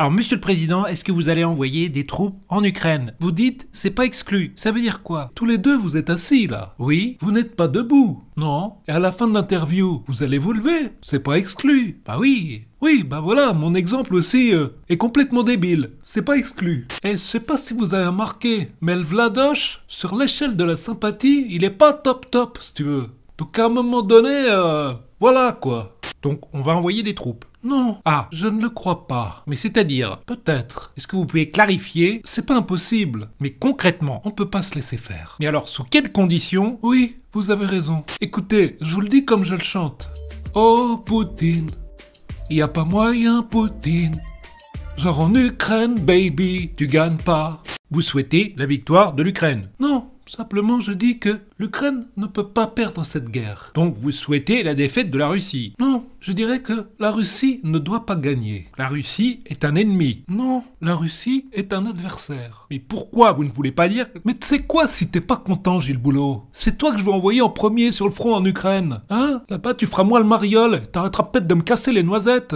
Alors, monsieur le président, est-ce que vous allez envoyer des troupes en Ukraine Vous dites, c'est pas exclu. Ça veut dire quoi Tous les deux, vous êtes assis là. Oui, vous n'êtes pas debout. Non. Et à la fin de l'interview, vous allez vous lever. C'est pas exclu. Bah oui. Oui, bah voilà, mon exemple aussi euh, est complètement débile. C'est pas exclu. Et je sais pas si vous avez remarqué, mais le sur l'échelle de la sympathie, il est pas top top, si tu veux. Donc à un moment donné, euh, voilà quoi. Donc on va envoyer des troupes. Non. Ah, je ne le crois pas. Mais c'est-à-dire, peut-être. Est-ce que vous pouvez clarifier C'est pas impossible. Mais concrètement, on peut pas se laisser faire. Mais alors, sous quelles conditions Oui, vous avez raison. Écoutez, je vous le dis comme je le chante. Oh, Poutine. Y a pas moyen, Poutine. Genre en Ukraine, baby, tu gagnes pas. Vous souhaitez la victoire de l'Ukraine Non. Simplement, je dis que l'Ukraine ne peut pas perdre cette guerre. Donc, vous souhaitez la défaite de la Russie Non, je dirais que la Russie ne doit pas gagner. La Russie est un ennemi. Non, la Russie est un adversaire. Mais pourquoi vous ne voulez pas dire Mais tu sais quoi si t'es pas content, Gilles Boulot C'est toi que je vais envoyer en premier sur le front en Ukraine. Hein Là-bas, tu feras moi le mariole. T'arrêteras peut-être de me casser les noisettes.